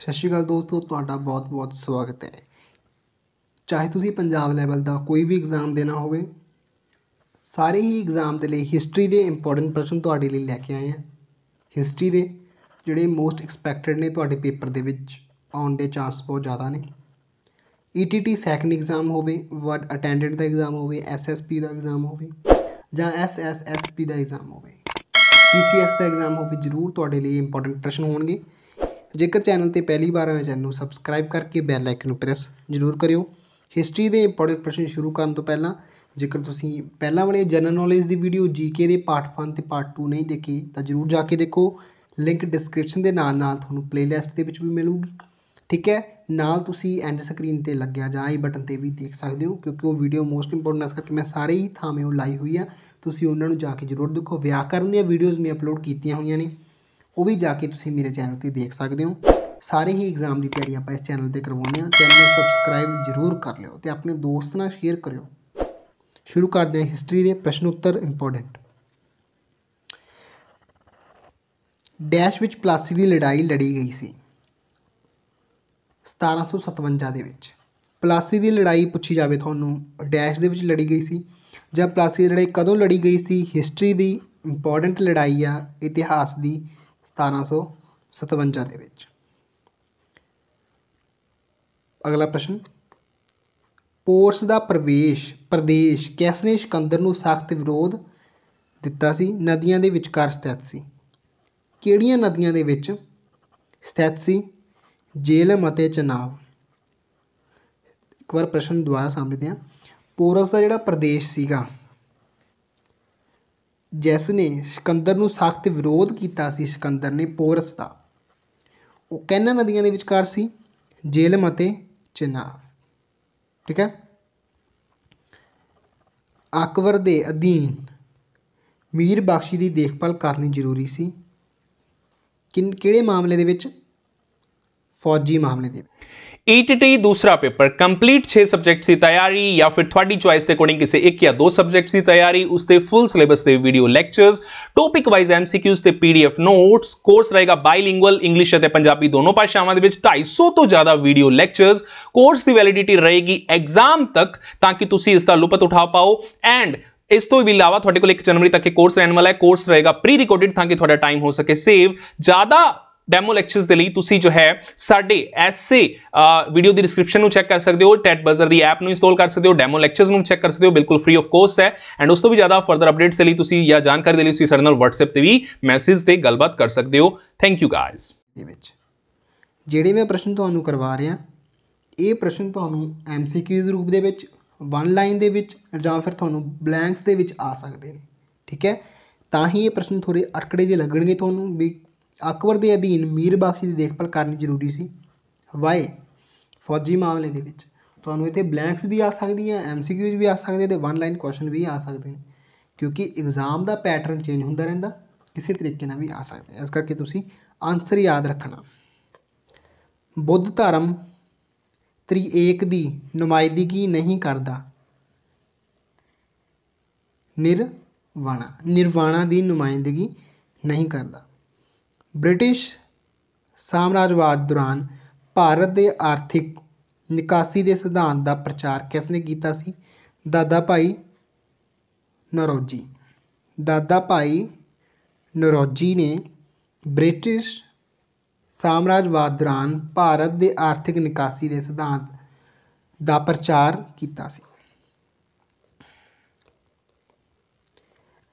ਸਤਿ ਸ਼੍ਰੀ ਅਕਾਲ ਦੋਸਤੋ ਤੁਹਾਡਾ ਬਹੁਤ-ਬਹੁਤ ਸਵਾਗਤ ਹੈ ਚਾਹੇ ਤੁਸੀਂ ਪੰਜਾਬ ਲੈਵਲ ਦਾ ਕੋਈ ਵੀ ਐਗਜ਼ਾਮ ਦੇਣਾ ਹੋਵੇ ਸਾਰੇ ਹੀ ਐਗਜ਼ਾਮ ਦੇ ਲਈ ਹਿਸਟਰੀ ਦੇ ਇੰਪੋਰਟੈਂਟ ਪ੍ਰਸ਼ਨ ਤੁਹਾਡੇ ਲਈ ਲੈ ਕੇ ਆਏ ਹਾਂ ਹਿਸਟਰੀ ਦੇ ਜਿਹੜੇ ਮੋਸਟ ਐਕਸਪੈਕਟਡ ਨੇ ਤੁਹਾਡੇ ਪੇਪਰ ਦੇ ਵਿੱਚ ਆਉਣ ਦੇ ਚਾਂਸ ਬਹੁਤ ਜ਼ਿਆਦਾ ਨੇ ETT ਸੈਕੰਡ ਐਗਜ਼ਾਮ ਹੋਵੇ ਵਰਡ ਅਟੈਂਡੈਂਟ ਦਾ ਐਗਜ਼ਾਮ ਹੋਵੇ SSP ਦਾ ਐਗਜ਼ਾਮ ਹੋਵੇ ਜਾਂ SSSP ਦਾ ਐਗਜ਼ਾਮ ਹੋਵੇ PCS ਦਾ ਐਗਜ਼ਾਮ ਹੋਵੇ ਜ਼ਰੂਰ ਤੁਹਾਡੇ ਲਈ ਇੰਪੋਰਟੈਂਟ ਪ੍ਰਸ਼ਨ ਹੋਣਗੇ ਜੇਕਰ ਚੈਨਲ ਤੇ ਪਹਿਲੀ ਵਾਰ ਆਏ ਚੈਨਲ ਨੂੰ ਸਬਸਕ੍ਰਾਈਬ ਕਰਕੇ ਬੈਲ ਆਈਕਨ ਨੂੰ ਪ੍ਰੈਸ ਜ਼ਰੂਰ ਕਰਿਓ ਹਿਸਟਰੀ ਦੇ ਇੰਪੋਰਟੈਂਟ ਪ੍ਰਸ਼ਨ ਸ਼ੁਰੂ ਕਰਨ ਤੋਂ ਪਹਿਲਾਂ ਜੇਕਰ ਤੁਸੀਂ ਪਹਿਲਾਂ ਵਾਲੇ ਜਨਰਲ ਨੌਲੇਜ ਦੀ ਵੀਡੀਓ ਜੀਕੇ ਦੇ ਪਾਰਟ 1 ਤੇ ਪਾਰਟ 2 ਨਹੀਂ ਦੇਖੀ ਤਾਂ ਜ਼ਰੂਰ ਜਾ ਕੇ ਦੇਖੋ ਲਿੰਕ ਡਿਸਕ੍ਰਿਪਸ਼ਨ ਦੇ ਨਾਲ ਨਾਲ ਤੁਹਾਨੂੰ ਪਲੇਲਿਸਟ ਦੇ ਵਿੱਚ ਵੀ ਮਿਲੂਗੀ ਠੀਕ ਹੈ ਨਾਲ ਤੁਸੀਂ ਐਂਡ ਸਕਰੀਨ ਤੇ ਲੱਗਿਆ ਜਾਂ ਆਈ ਬਟਨ ਤੇ ਵੀ ਦੇਖ ਸਕਦੇ ਹੋ ਕਿਉਂਕਿ ਉਹ ਵੀਡੀਓ ਮੋਸਟ ਇੰਪੋਰਟੈਂਟ ਹੈ ਕਿ ਮੈਂ ਸਾਰੇ ਹੀ ਥਾਵੇਂ ਉਹ ਲਾਈ ਹੋਈ ਆ ਤੁਸੀਂ ਉਹਨਾਂ ਨੂੰ ਜਾ ਕੇ ਜ਼ਰੂਰ ਦੇਖੋ ਵਿਆਕਰਨ ਦੀਆਂ ਵੀਡੀਓਜ਼ ਮੈਂ ਅਪਲੋਡ ਕੀਤੀਆਂ ਹੋਈਆਂ ਨੇ ਉਹ ਵੀ ਜਾ ਕੇ ਤੁਸੀਂ ਮੇਰੇ ਚੈਨਲ ਤੇ ਦੇਖ ਸਕਦੇ ਹੋ ਸਾਰੇ ਹੀ ਐਗਜ਼ਾਮ ਦੀ ਤਿਆਰੀ ਆਪਾਂ ਇਸ ਚੈਨਲ ਤੇ ਕਰਵਾਉਂਦੇ ਹਾਂ ਚੈਨਲ ਨੂੰ ਸਬਸਕ੍ਰਾਈਬ ਜ਼ਰੂਰ ਕਰ ਲਿਓ ਤੇ ਆਪਣੇ ਦੋਸਤ ਨਾਲ ਸ਼ੇਅਰ ਕਰਿਓ ਸ਼ੁਰੂ ਕਰਦੇ ਹਾਂ ਹਿਸਟਰੀ ਦੇ ਪ੍ਰਸ਼ਨ ਉੱਤਰ ਇੰਪੋਰਟੈਂਟ ਡੈਸ਼ ਵਿੱਚ ਪਲਾਸੀ ਦੀ ਲੜਾਈ ਲੜੀ ਗਈ ਸੀ 1757 ਦੇ ਵਿੱਚ ਪਲਾਸੀ ਦੀ ਲੜਾਈ ਪੁੱਛੀ ਜਾਵੇ ਤੁਹਾਨੂੰ ਡੈਸ਼ ਦੇ ਵਿੱਚ ਲੜੀ ਗਈ ਸੀ ਜਾਂ ਪਲਾਸੀ ਦੀ ਲੜਾਈ ਕਦੋਂ ਲੜੀ ਗਈ ਸੀ ਹਿਸਟਰੀ ਦੀ ਇੰਪੋਰਟੈਂਟ ਲੜਾਈ ਆ ਇਤਿਹਾਸ ਦੀ 1757 ਦੇ ਵਿੱਚ ਅਗਲਾ ਪ੍ਰਸ਼ਨ ਪੋਰਸ ਦਾ ਪ੍ਰਵੇਸ਼ ਪ੍ਰਦੇਸ਼ ਨੇ ਸਿਕੰਦਰ ਨੂੰ ਸਖਤ ਵਿਰੋਧ ਦਿੱਤਾ ਸੀ ਨਦੀਆਂ ਦੇ ਵਿਚਕਾਰ ਸਥਿਤ ਸੀ ਕਿਹੜੀਆਂ ਨਦੀਆਂ ਦੇ ਵਿੱਚ ਸਥਿਤ ਸੀ ਜੇਲਮ ਅਤੇ ਚਨਾਬ ਇੱਕ ਵਾਰ ਪ੍ਰਸ਼ਨ ਦੁਆਰਾ ਸਮਝਦੇ ਹਾਂ ਪੋਰਸ ਦਾ ਜਿਹੜਾ ਪ੍ਰਦੇਸ਼ ਸੀਗਾ ਜਿਸ ਨੇ ਸਿਕੰਦਰ ਨੂੰ ਸਖਤ ਵਿਰੋਧ ਕੀਤਾ ਸੀ ਸਿਕੰਦਰ ਨੇ ਪੋਰਸ ਦਾ ਉਹ ਕੈਨਾ ਨਦੀਆਂ ਦੇ ਵਿਚਕਾਰ ਸੀ ਜੇਲਮ ਅਤੇ ਚਨਾਬ ਠੀਕ ਹੈ ਅਕਬਰ ਦੇ ਅਧੀਨ ਮੀਰ ਬਖਸ਼ੀ ਦੀ ਦੇਖਭਾਲ ਕਰਨੀ ਜ਼ਰੂਰੀ ਸੀ ਕਿਨ ਕਿਹੜੇ ਮਾਮਲੇ ਦੇ ਵਿੱਚ ਫੌਜੀ ਮਾਮਲੇ ਦੇ ईटीटी ਦੂਸਰਾ ਪੇਪਰ ਕੰਪਲੀਟ 6 ਸਬਜੈਕਟਸ ਦੀ ਤਿਆਰੀ ਜਾਂ ਫਿਰ ਤੁਹਾਡੀ ਚੁਆਇਸ ਦੇ ਅਕੋਰਡਿੰਗ ਕਿਸੇ ਇੱਕ ਜਾਂ ਦੋ ਸਬਜੈਕਟਸ ਦੀ ਤਿਆਰੀ ਉਸ ਤੇ ਫੁੱਲ ਸਿਲੇਬਸ ਤੇ video lectures topic wise MCQs ਤੇ ਪੀਡੀਐਫ ਨੋਟਸ ਕੋਰਸ ਰਹੇਗਾ ਬਾਈਲਿੰਗੁਅਲ ਇੰਗਲਿਸ਼ ਅਤੇ ਪੰਜਾਬੀ ਦੋਨੋਂ ਭਾਸ਼ਾਵਾਂ ਦੇ ਵਿੱਚ 250 ਤੋਂ ਜ਼ਿਆਦਾ ਵੀਡੀਓ ਲੈਕਚਰਸ ਕੋਰਸ ਦੀ ਵੈਲਿਡਿਟੀ ਰਹੇਗੀ ਐਗਜ਼ਾਮ ਤੱਕ ਤਾਂ ਕਿ ਤੁਸੀਂ ਇਸ ਦਾ ਲੁਪਤ ਉਠਾ ਪਾਓ ਐਂਡ ਇਸ ਤੋਂ ਵੀ ਇਲਾਵਾ ਤੁਹਾਡੇ ਕੋਲ 1 ਜਨਵਰੀ ਤੱਕ ਇਹ ਕੋਰਸ ਰਹਿਣ ਵਾਲਾ ਹੈ ਕੋਰਸ ਰਹੇਗਾ ਪ੍ਰੀ ਰਿਕਾਰਡਡ ਤਾਂ ਕਿ ਤੁਹਾਡਾ ਟਾਈਮ ਹੋ ਸਕੇ ਸੇਵ ਜ਼ਿਆਦਾ ਡੈਮੋ ਲੈਕਚਰਸ ਦੇ ਲਈ ਤੁਸੀਂ ਜੋ ਹੈ ਸਾਡੇ ਐਸੇ ਵੀਡੀਓ ਦੀ ਡਿਸਕ੍ਰਿਪਸ਼ਨ ਨੂੰ ਚੈੱਕ ਕਰ ਸਕਦੇ ਹੋ ਟੈਟ ਬਜ਼ਰ ਦੀ ਐਪ ਨੂੰ ਇੰਸਟਾਲ ਕਰ ਸਕਦੇ ਹੋ ਡੈਮੋ ਲੈਕਚਰਸ ਨੂੰ ਚੈੱਕ ਕਰ ਸਕਦੇ ਹੋ ਬਿਲਕੁਲ ਫ੍ਰੀ ਆਫ ਕੋਸਟ ਹੈ ਐਂਡ ਉਸ ਤੋਂ ਵੀ ਜ਼ਿਆਦਾ ਫਰਦਰ ਅਪਡੇਟਸ ਦੇ ਲਈ ਤੁਸੀਂ ਜਾਂ ਜਾਣਕਾਰੀ ਦੇ ਲਈ ਤੁਸੀਂ ਸਾਡੇ ਨਾਲ WhatsApp ਤੇ ਵੀ ਮੈਸੇਜ ਤੇ ਗੱਲਬਾਤ ਕਰ ਸਕਦੇ ਹੋ ਥੈਂਕ ਯੂ ਗਾਇਜ਼ ਦੇ ਵਿੱਚ ਜਿਹੜੇ ਮੈਂ ਪ੍ਰਸ਼ਨ ਤੁਹਾਨੂੰ ਕਰਵਾ ਰਿਹਾ ਇਹ ਪ੍ਰਸ਼ਨ ਤੁਹਾਨੂੰ ਐਮਸੀਕਿਊਜ਼ ਰੂਪ ਦੇ ਵਿੱਚ ਵਨ ਲਾਈਨ ਦੇ ਵਿੱਚ ਜਾਂ ਫਿਰ ਤੁਹਾਨੂੰ ਬਲੈਂਕਸ ਦੇ ਵਿੱਚ ਆ ਸਕਦੇ ਨੇ ਠੀਕ ਹੈ ਤਾਂ ਹੀ ਇਹ ਪ੍ਰਸ਼ਨ ਥੋੜੇ ਅਟਕੜੇ ਜੇ ਲੱਗਣਗੇ ਤੁਹਾਨੂੰ ਵੀ ਅਕਬਰ ਦੇ ਅਧੀਨ ਮੀਰ ਬਖਸ਼ ਦੀ ਦੇਖਭਾਲ ਕਰਨੀ ਜ਼ਰੂਰੀ ਸੀ ਵਾਏ ਫੌਜੀ ਮਾਮਲੇ ਦੇ ਵਿੱਚ ਤੁਹਾਨੂੰ ਇੱਥੇ ਬਲੈਂਕਸ ਵੀ ਆ ਸਕਦੀਆਂ ਐਮਸੀਕਿਊਜ਼ ਵੀ ਆ ਸਕਦੇ ਤੇ ਵਨ ਲਾਈਨ ਕੁਐਸਚਨ ਵੀ ਆ ਸਕਦੇ ਨੇ ਕਿਉਂਕਿ ਐਗਜ਼ਾਮ ਦਾ ਪੈਟਰਨ ਚੇਂਜ ਹੁੰਦਾ ਰਹਿੰਦਾ ਕਿਸੇ ਤਰੀਕੇ ਨਾਲ ਵੀ ਆ ਸਕਦੇ ਇਸ ਕਰਕੇ ਤੁਸੀਂ ਆਨਸਰ ਯਾਦ ਰੱਖਣਾ ਬੁੱਧ ਧਰਮ ਤ੍ਰਿਏਕ ਦੀ ਨੁਮਾਇੰਦਗੀ ਨਹੀਂ ਕਰਦਾ ਨਿਰਵਾਣਾ ਨਿਰਵਾਣਾ ਦੀ ਨੁਮਾਇੰਦਗੀ ਨਹੀਂ ਕਰਦਾ ਬ੍ਰਿਟਿਸ਼ ਸਾਮਰਾਜਵਾਦ ਦੌਰਾਨ ਭਾਰਤ ਦੇ ਆਰਥਿਕ ਨਿਕਾਸੀ ਦੇ ਸਿਧਾਂਤ ਦਾ ਪ੍ਰਚਾਰ ਕਿਸ ਨੇ ਕੀਤਾ ਸੀ ਦਾਦਾ ਭਾਈ ਨਰੋਜੀ ਦਾਦਾ ਭਾਈ ਨਰੋਜੀ ਨੇ ਬ੍ਰਿਟਿਸ਼ ਸਾਮਰਾਜਵਾਦ ਦੌਰਾਨ ਭਾਰਤ ਦੇ ਆਰਥਿਕ ਨਿਕਾਸੀ ਦੇ ਸਿਧਾਂਤ ਦਾ ਪ੍ਰਚਾਰ ਕੀਤਾ ਸੀ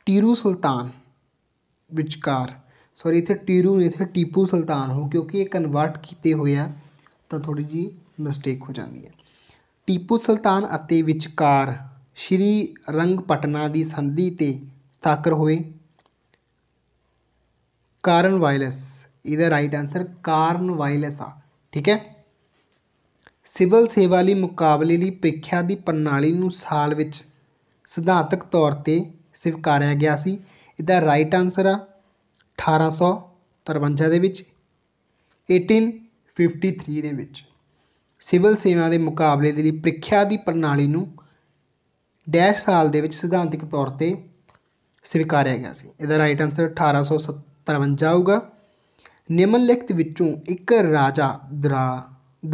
ਟੀਰੂ ਸੁਲਤਾਨ ਵਿਚਕਾਰ ਸੌਰੀ ਇੱਥੇ ਟੀਰੂ ਨਹੀਂ ਇੱਥੇ ਟੀਪੂ ਸੁਲਤਾਨ ਹੋ ਕਿਉਂਕਿ ਇਹ ਕਨਵਰਟ ਕੀਤੇ ਹੋਏ ਆ ਤਾਂ ਥੋੜੀ ਜੀ ਮਿਸਟੇਕ ਹੋ ਜਾਂਦੀ ਹੈ ਟੀਪੂ ਸੁਲਤਾਨ ਅਤੇ ਵਿਚਕਾਰ ਸ਼੍ਰੀ ਰੰਗਪਟਨਾ ਦੀ ਸੰਧੀ ਤੇ ਸਤਾਕਰ ਹੋਏ ਕਾਰਨ ਵਾਇਲਸ ਇਹਦਾ ਰਾਈਟ ਆਨਸਰ ਕਾਰਨ ਵਾਇਲਸ ਆ ਠੀਕ ਹੈ ਸਿਵਲ ਸੇਵਾ ਲਈ ਮੁਕਾਬਲੇ ਲਈ ਪ੍ਰੀਖਿਆ ਦੀ ਪ੍ਰਣਾਲੀ ਨੂੰ ਸਾਲ ਵਿੱਚ ਸਿਧਾਂਤਕ ਤੌਰ ਤੇ ਸਵੀਕਾਰਿਆ ਗਿਆ ਸੀ ਇਹਦਾ ਰਾਈਟ ਆਨਸਰ ਆ 1853 ਦੇ ਵਿੱਚ 1853 ਦੇ ਵਿੱਚ ਸਿਵਲ ਸੇਵਾ ਦੇ ਮੁਕਾਬਲੇ ਦੇ ਲਈ ਪ੍ਰੀਖਿਆ ਦੀ ਪ੍ਰਣਾਲੀ ਨੂੰ ਡੈਸ਼ ਸਾਲ ਦੇ ਵਿੱਚ ਸਿਧਾਂਤਿਕ ਤੌਰ ਤੇ ਸਵੀਕਾਰਿਆ ਗਿਆ ਸੀ ਇਹਦਾ ਰਾਈਟ ਆਨਸਰ 1857 ਆਊਗਾ ਨਿਮਨਲਿਖਤ ਵਿੱਚੋਂ ਇੱਕ ਰਾਜਾ ਦਰਾ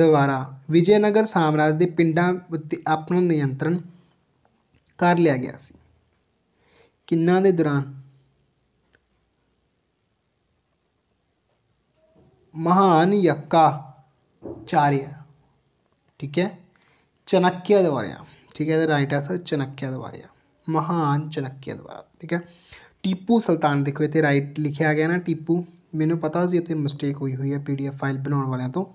ਦੁਆਰਾ ਵਿਜੇਨਗਰ ਸਾਮਰਾਜ ਦੇ ਪਿੰਡਾਂ ਉੱਤੇ ਆਪਣਾ ਨਿਯੰਤਰਣ ਕਰ ਲਿਆ ਗਿਆ ਸੀ ਕਿੰਨਾ ਦੇ ਦੌਰਾਨ ਮਹਾਨ ਯੱਕਾ ਚਾਰਿਆ ਠੀਕ ਹੈ ਚਨਕਿਆ ਦੁਆਰਾ ਠੀਕ ਹੈ ਇਹਦਾ ਰਾਈਟ ਆਂਸਰ ਚਨਕਿਆ ਦੁਆਰਾ ਮਹਾਨ ਚਨਕਿਆ ਦੁਆਰਾ ਠੀਕ ਹੈ ਟੀਪੂ ਸੁਲਤਾਨ ਦੇਖੋ ਇੱਥੇ ਰਾਈਟ ਲਿਖਿਆ ਗਿਆ ਨਾ ਟੀਪੂ ਮੈਨੂੰ ਪਤਾ ਸੀ ਇੱਥੇ ਮਿਸਟੇਕ ਹੋਈ ਹੋਈ ਹੈ ਪੀਡੀਐਫ ਫਾਈਲ ਬਣਾਉਣ ਵਾਲਿਆਂ ਤੋਂ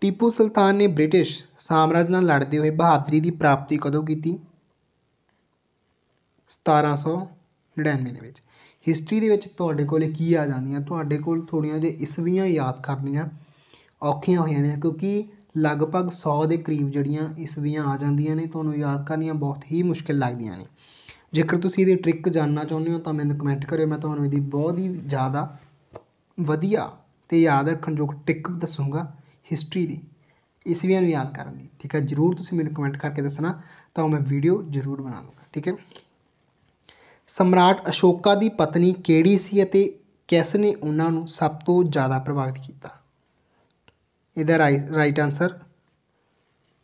ਟੀਪੂ ਸੁਲਤਾਨ ਨੇ ਬ੍ਰਿਟਿਸ਼ ਸਾਮਰਾਜ ਨਾਲ ਲੜਦੇ ਹੋਏ ਬਹਾਦਰੀ ਦੀ ਪ੍ਰਾਪਤੀ ਕਦੋਂ ਕੀਤੀ 1799 ਦੇ ਵਿੱਚ ਹਿਸਟਰੀ ਦੇ ਵਿੱਚ ਤੁਹਾਡੇ ਕੋਲੇ ਕੀ ਆ ਜਾਂਦੀਆਂ ਤੁਹਾਡੇ ਕੋਲ ਥੋੜੀਆਂ ਜਿਹੀ ਇਸਵੀਆਂ ਯਾਦ ਕਰਨੀਆਂ ਔਖੀਆਂ ਹੋ ਜਾਂਦੀਆਂ ਕਿਉਂਕਿ ਲਗਭਗ 100 ਦੇ ਕਰੀਬ ਜਿਹੜੀਆਂ ਇਸਵੀਆਂ ਆ ਜਾਂਦੀਆਂ ਨੇ ਤੁਹਾਨੂੰ ਯਾਦ ਕਰਨੀਆਂ ਬਹੁਤ ਹੀ ਮੁਸ਼ਕਿਲ ਲੱਗਦੀਆਂ ਨੇ ਜੇਕਰ ਤੁਸੀਂ ਇਹਦੀ ਟ੍ਰਿਕ ਜਾਨਣਾ ਚਾਹੁੰਦੇ ਹੋ ਤਾਂ ਮੈਨੂੰ ਕਮੈਂਟ ਕਰਿਓ ਮੈਂ ਤੁਹਾਨੂੰ ਇਹਦੀ ਬਹੁਤ ਹੀ ਜ਼ਿਆਦਾ ਵਧੀਆ ਤੇ ਯਾਦ ਰੱਖਣ ਯੋਗ ਟ੍ਰਿਕ ਦੱਸੂਗਾ ਹਿਸਟਰੀ ਦੀ ਇਸਵੀਆਂ ਨੂੰ ਯਾਦ ਕਰਨ ਦੀ ਠੀਕ ਹੈ ਜਰੂਰ ਤੁਸੀਂ ਮੈਨੂੰ ਕਮੈਂਟ ਕਰਕੇ ਦੱਸਣਾ ਤਾਂ ਮੈਂ ਵੀਡੀਓ ਜਰੂਰ ਬਣਾ ਲਵਾਂਗਾ ਠੀਕ ਹੈ ਸਮਰਾਟ ਅਸ਼ੋਕਾ ਦੀ ਪਤਨੀ ਕਿਹੜੀ ਸੀ ਅਤੇ ਕਿਸ ਨੇ ਉਹਨਾਂ ਨੂੰ ਸਭ ਤੋਂ ਜ਼ਿਆਦਾ ਪ੍ਰਭਾਵਿਤ ਕੀਤਾ ਇਹਦਾ ਰਾਈਟ ਆਨਸਰ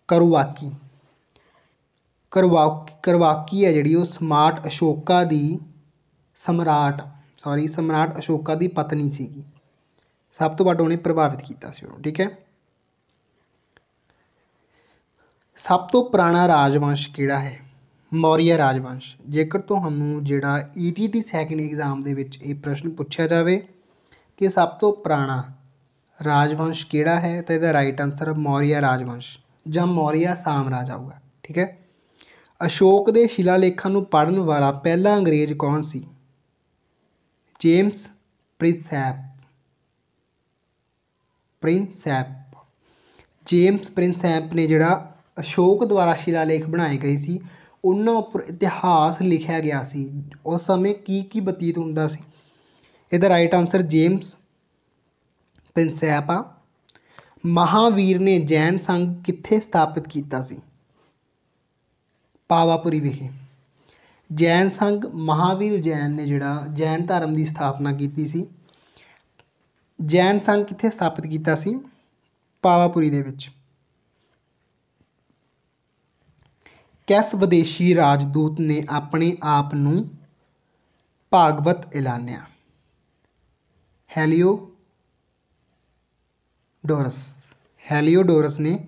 ਕਰਵਾਕੀ ਕਰਵਾਕੀ ਕਰਵਾਕੀ ਹੈ ਜਿਹੜੀ ਉਹ ਸਮਾਰਟ ਅਸ਼ੋਕਾ ਦੀ ਸਮਰਾਟ ਸੌਰੀ ਸਮਰਾਟ ਅਸ਼ੋਕਾ ਦੀ ਪਤਨੀ ਸੀਗੀ ਸਭ ਤੋਂ ਵੱਧ ਉਹਨੇ ਪ੍ਰਭਾਵਿਤ ਕੀਤਾ ਸੀ ਉਹਨੂੰ ਠੀਕ ਹੈ ਸਭ ਤੋਂ ਪੁਰਾਣਾ ਰਾਜਵੰਸ਼ ਕਿਹੜਾ ਹੈ ਮੌਰੀਆ ਰਾਜਵੰਸ਼ ਜੇਕਰ ਤੁਹਾਨੂੰ ਜਿਹੜਾ ਈਟੀਟੀ ਸੈਕੰਡ ਐਗਜ਼ਾਮ ਦੇ ਵਿੱਚ ਇਹ ਪ੍ਰਸ਼ਨ ਪੁੱਛਿਆ ਜਾਵੇ ਕਿ ਸਭ ਤੋਂ ਪੁਰਾਣਾ ਰਾਜਵੰਸ਼ ਕਿਹੜਾ ਹੈ ਤਾਂ ਇਹਦਾ ਰਾਈਟ ਆਨਸਰ ਮੌਰੀਆ ਰਾਜਵੰਸ਼ ਜਾਂ ਮੌਰੀਆ ਸਾਮਰਾਜ ਆਊਗਾ ਠੀਕ ਹੈ ਅਸ਼ੋਕ ਦੇ ਸ਼ਿਲਾਲੇਖਾਂ ਨੂੰ ਪੜਨ ਵਾਲਾ ਪਹਿਲਾ ਅੰਗਰੇਜ਼ ਕੌਣ ਸੀ ਜੇਮਸ ਪ੍ਰਿੰਸੈਪ ਪ੍ਰਿੰਸੈਪ ਜੇਮਸ ਪ੍ਰਿੰਸੈਪ ਨੇ ਜਿਹੜਾ ਅਸ਼ੋਕ ਦੁਆਰਾ ਸ਼ਿਲਾਲੇਖ ਬਣਾਏ ਗਏ ਸੀ ਉਹਨਾਂ ਉੱਪਰ ਇਤਿਹਾਸ ਲਿਖਿਆ ਗਿਆ ਸੀ ਉਸ ਸਮੇਂ ਕੀ ਕੀ ਬਤੀਤ ਹੁੰਦਾ ਸੀ ਇਹਦਾ right answer James Prinsep Mahavir ਨੇ ਜੈਨ ਸੰਗ ਕਿੱਥੇ ਸਥਾਪਿਤ ਕੀਤਾ ਸੀ ਪਾਵਾਪੁਰੀ ਵਿਖੇ ਜੈਨ ਸੰਗ ਮਹਾਵੀਰ ਜੈਨ ਨੇ ਜਿਹੜਾ ਜੈਨ ਧਰਮ ਦੀ ਸਥਾਪਨਾ ਕੀਤੀ ਸੀ ਜੈਨ ਸੰਗ ਕਿੱਥੇ ਸਥਾਪਿਤ ਕੀਤਾ ਸੀ ਪਾਵਾਪੁਰੀ ਦੇ ਵਿੱਚ ਕੈਸ ਵਿਦੇਸ਼ੀ ਰਾਜਦੂਤ ਨੇ ਆਪਣੇ ਆਪ ਨੂੰ ਭਾਗਵਤ ਐਲਾਨਿਆ ਹੈਲੀਓ ਡੋਰਸ ਡੋਰਸ ਨੇ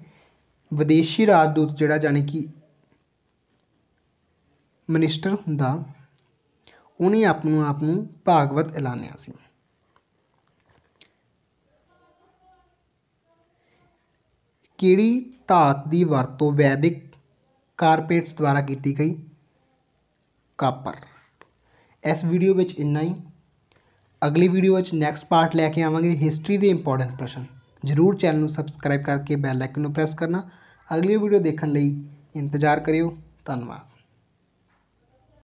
ਵਿਦੇਸ਼ੀ ਰਾਜਦੂਤ ਜਿਹੜਾ ਜਾਨੀ ਕਿ ਮਿਨਿਸਟਰ ਹੁੰਦਾ ਉਹਨੇ ਆਪ ਨੂੰ ਆਪ ਨੂੰ ਭਾਗਵਤ ਐਲਾਨਿਆ ਸੀ ਕਿਹੜੀ ਧਾਤ ਦੀ ਵਰਤੋਂ ਵੈਦਿਕ ਕਾਰਪੇਟਸ ਦੁਆਰਾ ਕੀਤੀ ਗਈ ਕਾਪਰ ਇਸ ਵੀਡੀਓ ਵਿੱਚ ਇੰਨਾ ਹੀ ਅਗਲੀ ਵੀਡੀਓ ਵਿੱਚ ਨੈਕਸਟ ਪਾਰਟ ਲੈ ਕੇ ਆਵਾਂਗੇ ਹਿਸਟਰੀ ਦੇ ਇੰਪੋਰਟੈਂਟ ਪ੍ਰਸ਼ਨ ਜ਼ਰੂਰ ਚੈਨਲ ਨੂੰ ਸਬਸਕ੍ਰਾਈਬ ਕਰਕੇ ਬੈਲ ਆਈਕਨ ਨੂੰ ਪ੍ਰੈਸ ਕਰਨਾ ਅਗਲੀ ਵੀਡੀਓ ਦੇਖਣ ਲਈ ਇੰਤਜ਼ਾਰ ਕਰਿਓ ਧੰਨਵਾਦ